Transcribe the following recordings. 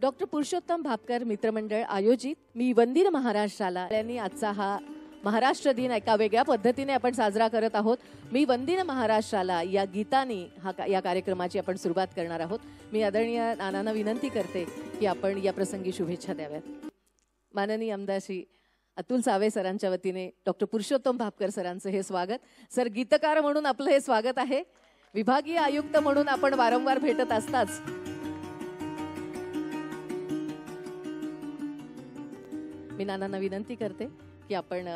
doctor Purushottam Bhapkar मित्रमंडळ आयोजित मी वंदिर महाराष्ट्राला यांनी आजचा हा महाराष्ट्र दिन एका वेगळ्या पद्धतीने आपण साजरा करत आहोत मी वंदिन महाराष्ट्राला या गीताने हा या कार्यक्रमाची आपण सुरुवात करणार आहोत मी आदरणीय नानांना विनंती करते की आपण या प्रसंगी शुभेच्छा द्याव्यात माननीय आमदार श्री अतुल सावे सरांच्या वतीने डॉक्टर पुरुषोत्तम भापकर सरांचं हे स्वागत सर गीतकार म्हणून आपलं हे स्वागत आहे विभागीय आयुक्त म्हणून आपण वारंवार भेटत असताच मी नानांना विनंती करते की आपण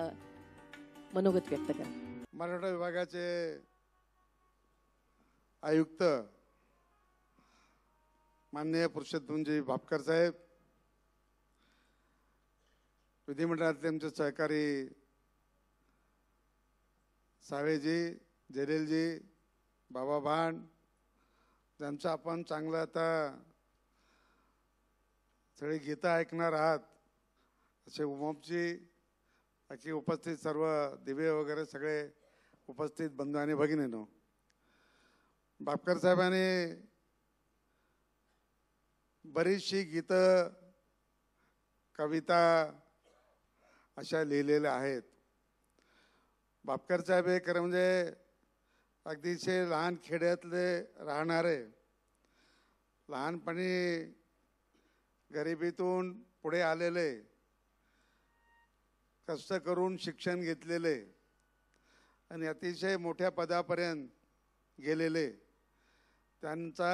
मनोगत व्यक्त करा मराठा विभागाचे आयुक्त माननीय पुरुषोत्तमजी भापकर साहेब विधिमंडळातले आमचे सहकारी सावेजी जरेलजी बाबा भांड ज्यांचं आपण चांगलं आता सगळी गीता ऐकणार आहात असे उमोपची अशी उपस्थित सर्व दिवे वगैरे सगळे उपस्थित बंधू आणि भगिनीनो बापकर साहेबांनी बरीचशी गीतं कविता अशा लिहिलेल्या आहेत बापकर साहेब हे खरं म्हणजे अगदीचे लहान खेड्यातले राहणारे लहानपणी गरिबीतून पुढे आलेले कष्ट करून शिक्षण घेतलेले आणि अतिशय मोठ्या पदापर्यंत गेलेले त्यांचा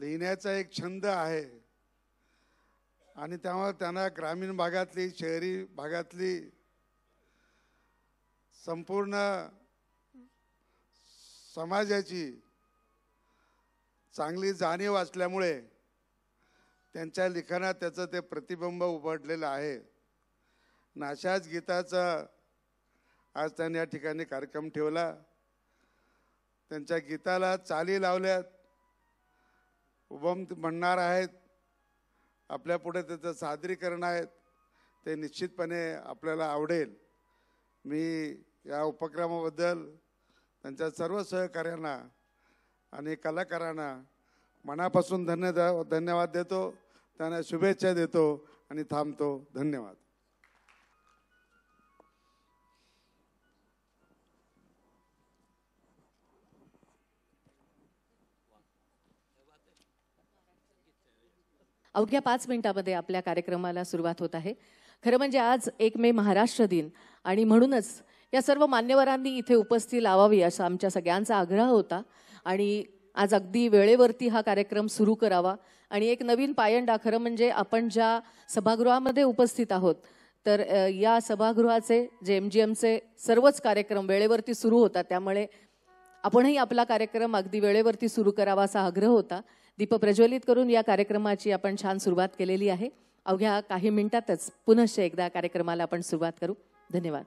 लिहिण्याचा एक छंद आहे आणि त्यामुळे त्यांना ग्रामीण भागातली शहरी भागातली संपूर्ण समाजाची चांगली जाणीव असल्यामुळे त्यांच्या लिखाणात त्याचं ते प्रतिबिंब उभडलेलं आहे नाशाज गीताचा आज त्यांनी या ठिकाणी कार्यक्रम ठेवला त्यांच्या गीताला चाली लावल्यात उभम म्हणणार आहेत आपल्या पुढे त्याचं सादरीकरण आहेत ते निश्चितपणे आपल्याला आवडेल मी या उपक्रमाबद्दल त्यांच्या सर्व सहकार्यांना आणि कलाकारांना मनापासून धन्य धन्यवाद देतो त्यांना शुभेच्छा देतो आणि थांबतो धन्यवाद अवघ्या पाच मिनिटामध्ये आपल्या कार्यक्रमाला सुरुवात होत आहे खरं म्हणजे आज एक मे महाराष्ट्र दिन आणि म्हणूनच या सर्व मान्यवरांनी इथे उपस्थिती लावावी असा आमच्या सगळ्यांचा आग्रह होता आणि आज अगदी वेळेवरती हा कार्यक्रम सुरू करावा आणि एक नवीन पायंडा खरं म्हणजे आपण ज्या सभागृहामध्ये उपस्थित आहोत तर या सभागृहाचे जे एम जी एमचे सर्वच कार्यक्रम वेळेवरती सुरू होतात त्यामुळे आपणही आपला कार्यक्रम अगदी वेळेवरती सुरू करावा असा आग्रह होता दीप प्रज्वलित करून या कार्यक्रमाची आपण छान सुरुवात केलेली आहे अवघ्या काही मिनिटातच पुनश्च एकदा कार्यक्रमाला आपण सुरुवात करू धन्यवाद